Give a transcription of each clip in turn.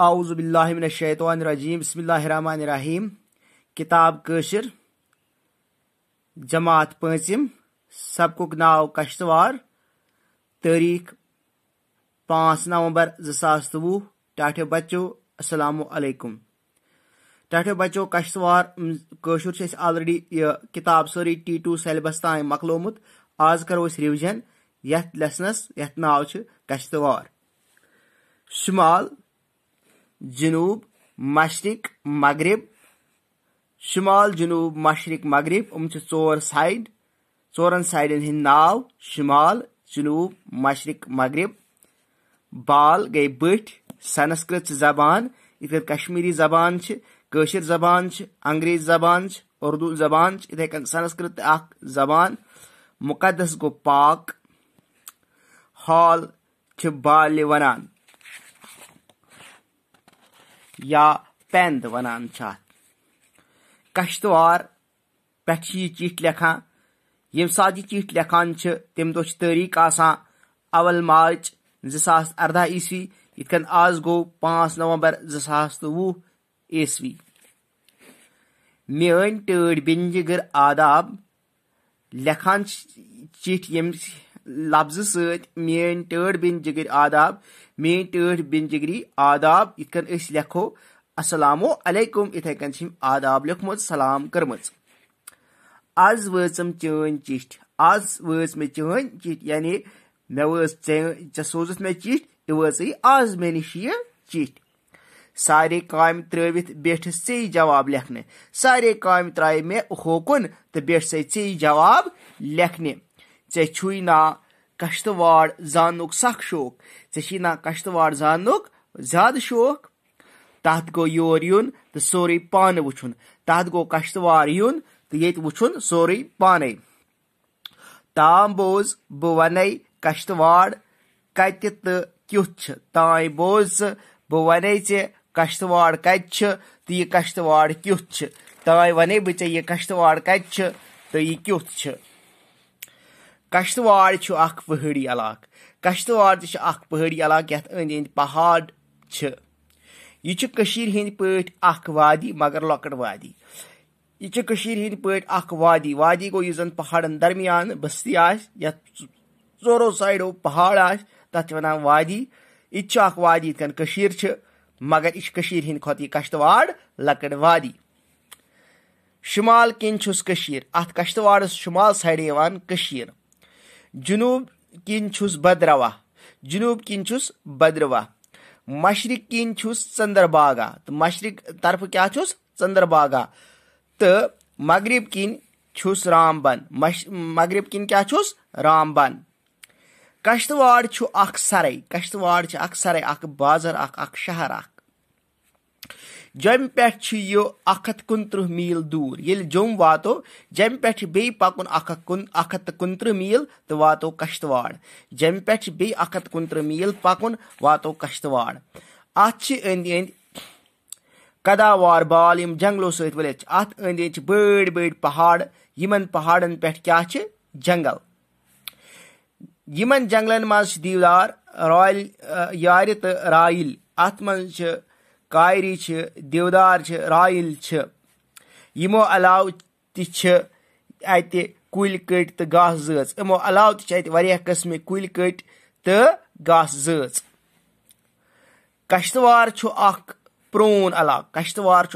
आउज़बिल्लाशैतरजीम बसमीम किताब कशर जमात पंचम सबकुक नाव कश्तवार तारीख पाँच नवंबर जसास टाठो बच्चो असलकुम टाठो बच्चो कश्तवार कशर आलरेडी यह किताब सारी टी टू सलबस तान मकलोमुत आज करो रिविजन यथ लेसनस यथ नाव कश्तवार शुमाल जनूब मशरक मगरब शुमाल जनूब मशरक मगरब अम चोर साइड चोरन नाव शुमाल जनूब मशरक मगरब बाल गई बठ संस्कृत जबान इत कश्मीरी जबान कशिर जबान अंग्रेज जबान उर्दू जबान इथे संस्कृत अख जबान मुकदस गो पाक हॉल बाल वनान یا پیند ونان چھِ اَتھ کشتوار پٮ۪ٹھ چھِ یہِ چِٹھۍ لیکھان ییٚمہِ ساتہٕ یہِ چِٹھۍ لیکھان چھِ تمہِ دۄہ چھِ تٲریٖخ آسان اول مارٕچ زٕ ساس اَرداہ عیٖسوی یِتھ کٔنۍ آز گوٚو پانٛژھ نومبر زٕ ساس تہٕ وُہ عیٖسوی میٲنۍ ٹٲٹھۍ بیٚنہِ جِگر آداب لیکھان چِٹھۍ ییٚمہِ लफ्ज सीन टठ बिन जिगर आदाब मेन टठ बिन जिगरी आदाब इन लो असलकुम इथे कन आदाब लोखम सलाम कर्म आज वम चन चिठ आज वे चन चिठ यानी मे सोज मे चिठ यह वे आज मे नश यह चिठ सारे काम त्रवित बैठ से जवाब लेखने सारे काम त्राय मे हुकुन तो बैठ से जवाब लेखने ژےٚ چھُے نا کَشتٕواڑ زاننُک سخ شوق ژےٚ چھی نا کَشتٕواڑ زاننُک زیادٕ شوق تَتھ گوٚو یور یُن تہٕ سورُے پانہٕ وٕچھُن تَتھ گوٚو کَشتٕوار یُن تہٕ ییٚتہِ وٕچھُن سورُے پانَے تام بوز بہٕ وَنے کَشتٕواڑ کَتہِ تہٕ کیُتھ چھِ تام بوز ژٕ بہٕ وَنے ژےٚ کَشتٕواڑ کَتہِ چھِ تہٕ یہِ کَشتٕواڑ کیُتھ چھِ تام وَنے بہٕ ژےٚ یہِ کَشتٕواڑ کَتہِ چھِ تہٕ یہِ کیُتھ چھِ کشتواڑ چھُ اکھ پہٲڑی علاقہٕ کشتواڑ تہِ چھُ اکھ پہٲڑی علاقہٕ یتھ أنٛدۍ أنٛدۍ پہاڑ چھِ یہِ چھُ کٔشیٖر ہِنٛدۍ پٲٹھۍ اکھ وادی مگر لۄکٕٹ وادی یہِ چھِ کٔشیٖر ہِنٛدۍ پٲٹھۍ اکھ وادی وادی گوٚو یُس زن پہاڑن درمیان بٔستی آسہِ یتھ ژورو سایڈو پہاڑ آسہِ تتھ چھِ ونان وادی یہِ تہِ چھُ اکھ وادی یِتھ کٔنۍ کٔشیٖر چھِ مگر یہِ چھِ کٔشیٖر ہِنٛدۍ کھۄتہٕ یہِ کشتواڑ لۄکٕٹ وادی شُمال کِنۍ چھُس کٔشیٖر اتھ کشتواڑس شُمال سایڈٕ یِوان کٔشیٖر जुनूब किन छुस बद्रवा जुनूब तो किन छुस बद्रवा मशरक किन छुस चंद्रबागा तो मशरक तरफ क्या छुस चंद्रबागा तो मगरब किन छुस रामबन मगरब किन क्या छुस रामबन कश्तवाड़ छु अख कश्तवाड़ अख सराय अख बाजार अख अख शहर अख जम पे यह अखत कुंत्र मील दूर ये जोम वो जम पे बे पकुन अखत कुंत्र मील तो वो कश्तवाड़ जम पे बे अखत कुंत्र मील पकुन वातो कश्तवाड़ अत अंद अंद कदावार बाल यम जंगलों सत वलित अंद बड़ बड़ पहाड़ यमन पहाड़न पे क्या जंगल यमन जंगलन मज दीवदार रॉयल यार तो राइल अत मज कायरी दिवदार रायल यमो अलव तत कुल कट तो गाह जमो अलव तस्म कुल कट तो गाह ज कश्तवार प्रोन अलाक कश्तवार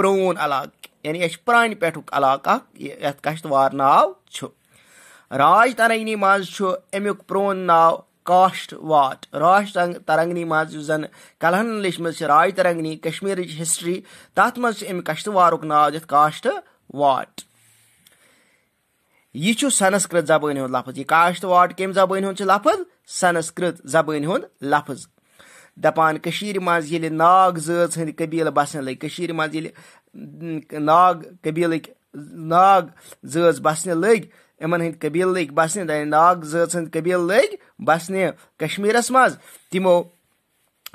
प्रोन अलाक यानी यह पुरान पे अलाक ये कश्तवार नाव राज तरैनी मज अमुक प्रोन नाव کاسٹ واچ راج ترنگنی مز یُس زن کلہن لیچھمٕژ چھِ راج ترنگنی کشمیٖرٕچ ہِسٹری تتھ منٛز چھُ امہِ کشتوارُک ناو دِتھ کاسٹ واٹ یہِ چھُ سنسکرت زبٲنۍ ہُنٛد لفظ یہِ کاشت واٹ کمہِ زبٲنۍ ہُنٛد چھُ لفظ سنسکرت زبٲنۍ ہُنٛد لفظ دپان کٔشیٖرِ منٛز ییٚلہِ ناگ زٲژ ہٕنٛدۍ قبیٖلہٕ بسن لٔگۍ کٔشیٖرِ منٛز ییٚلہِ ناگ قبیٖلٕکۍ ناگ زٲژ بَسنہِ لٔگۍ یِمَن ہٕنٛدۍ قبیٖلہٕ لٔگۍ بَسنہِ ناگ زٲژ ہٕنٛدۍ قبیٖلہٕ لٔگۍ بَسنہِ کشمیٖرَس منٛز تِمو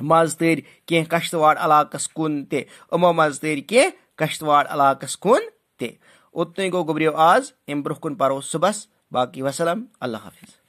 منٛز تٔرۍ کینٛہہ کَشتٕواڑ علاقَس کُن تہِ یِمو منٛز تٔرۍ کینٛہہ کَشتٕواڑ علاقَس کُن تہِ اوٚتنٕے گوٚو گوٚبریو آز اَمہِ برٛونٛہہ کُن پَرو صُبحس باقی وَسلام اللہ حافِظ